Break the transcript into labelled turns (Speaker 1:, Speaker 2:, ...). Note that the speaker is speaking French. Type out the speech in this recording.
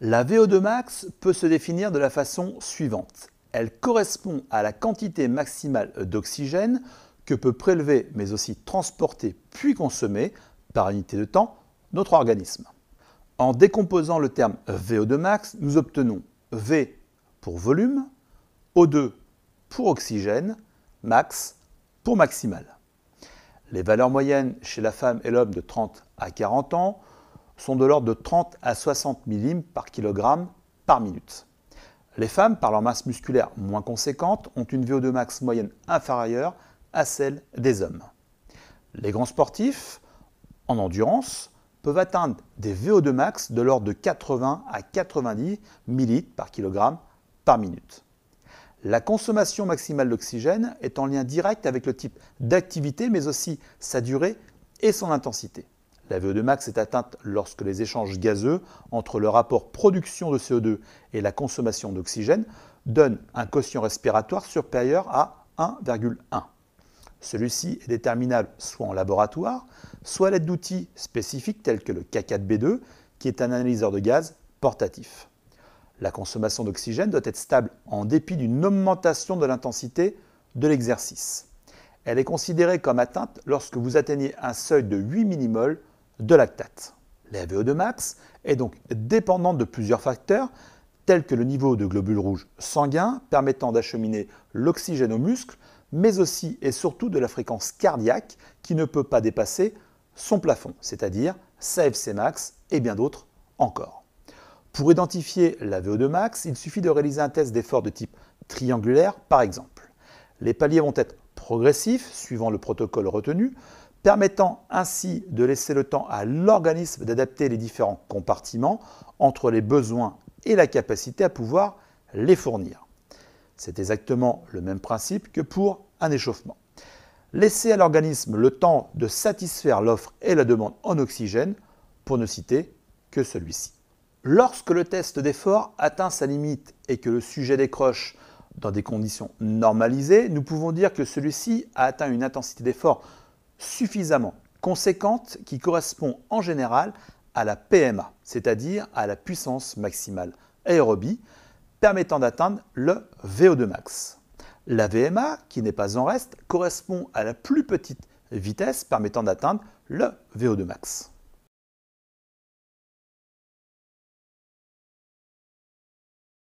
Speaker 1: La VO2 max peut se définir de la façon suivante. Elle correspond à la quantité maximale d'oxygène que peut prélever mais aussi transporter puis consommer par unité de temps notre organisme. En décomposant le terme VO2 max, nous obtenons V pour volume, O2 pour oxygène, max pour maximal. Les valeurs moyennes chez la femme et l'homme de 30 à 40 ans sont de l'ordre de 30 à 60 ml par kilogramme par minute. Les femmes, par leur masse musculaire moins conséquente, ont une VO2 max moyenne inférieure à celle des hommes. Les grands sportifs, en endurance, peuvent atteindre des VO2 max de l'ordre de 80 à 90 ml par kilogramme par minute. La consommation maximale d'oxygène est en lien direct avec le type d'activité, mais aussi sa durée et son intensité. La VO2 max est atteinte lorsque les échanges gazeux entre le rapport production de CO2 et la consommation d'oxygène donnent un quotient respiratoire supérieur à 1,1. Celui-ci est déterminable soit en laboratoire, soit à l'aide d'outils spécifiques tels que le K4B2, qui est un analyseur de gaz portatif. La consommation d'oxygène doit être stable en dépit d'une augmentation de l'intensité de l'exercice. Elle est considérée comme atteinte lorsque vous atteignez un seuil de 8 millimoles de lactate. La VO2 max est donc dépendante de plusieurs facteurs tels que le niveau de globules rouges sanguins permettant d'acheminer l'oxygène aux muscles, mais aussi et surtout de la fréquence cardiaque qui ne peut pas dépasser son plafond, c'est-à-dire sa FC max et bien d'autres encore. Pour identifier la VO2 max, il suffit de réaliser un test d'effort de type triangulaire, par exemple. Les paliers vont être progressifs, suivant le protocole retenu, permettant ainsi de laisser le temps à l'organisme d'adapter les différents compartiments entre les besoins et la capacité à pouvoir les fournir. C'est exactement le même principe que pour un échauffement. Laisser à l'organisme le temps de satisfaire l'offre et la demande en oxygène, pour ne citer que celui-ci. Lorsque le test d'effort atteint sa limite et que le sujet décroche dans des conditions normalisées, nous pouvons dire que celui-ci a atteint une intensité d'effort suffisamment conséquente qui correspond en général à la PMA, c'est-à-dire à la puissance maximale aérobie, permettant d'atteindre le VO2 max. La VMA, qui n'est pas en reste, correspond à la plus petite vitesse permettant d'atteindre le VO2 max.